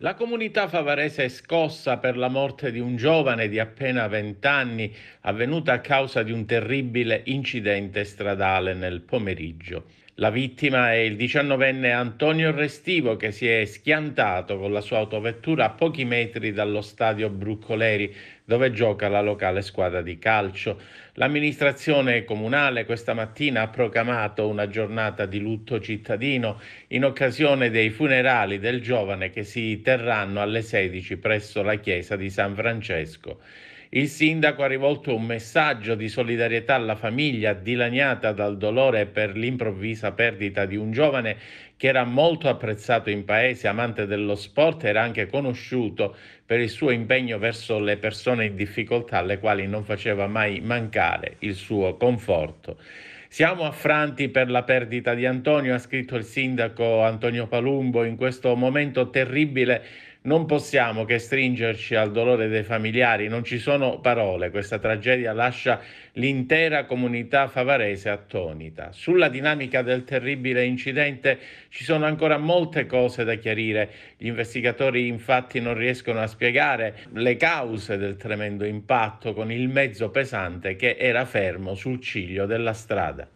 La comunità favarese è scossa per la morte di un giovane di appena 20 anni avvenuta a causa di un terribile incidente stradale nel pomeriggio. La vittima è il diciannovenne Antonio Restivo che si è schiantato con la sua autovettura a pochi metri dallo stadio Bruccoleri dove gioca la locale squadra di calcio. L'amministrazione comunale questa mattina ha proclamato una giornata di lutto cittadino in occasione dei funerali del giovane che si terranno alle 16 presso la chiesa di San Francesco. Il sindaco ha rivolto un messaggio di solidarietà alla famiglia dilaniata dal dolore per l'improvvisa perdita di un giovane che era molto apprezzato in paese, amante dello sport, era anche conosciuto per il suo impegno verso le persone in difficoltà, alle quali non faceva mai mancare il suo conforto. Siamo affranti per la perdita di Antonio, ha scritto il sindaco Antonio Palumbo, in questo momento terribile non possiamo che stringerci al dolore dei familiari, non ci sono parole, questa tragedia lascia l'intera comunità favarese attonita. Sulla dinamica del terribile incidente ci sono ancora molte cose da chiarire, gli investigatori infatti non riescono a spiegare le cause del tremendo impatto con il mezzo pesante che era fermo sul ciglio della strada.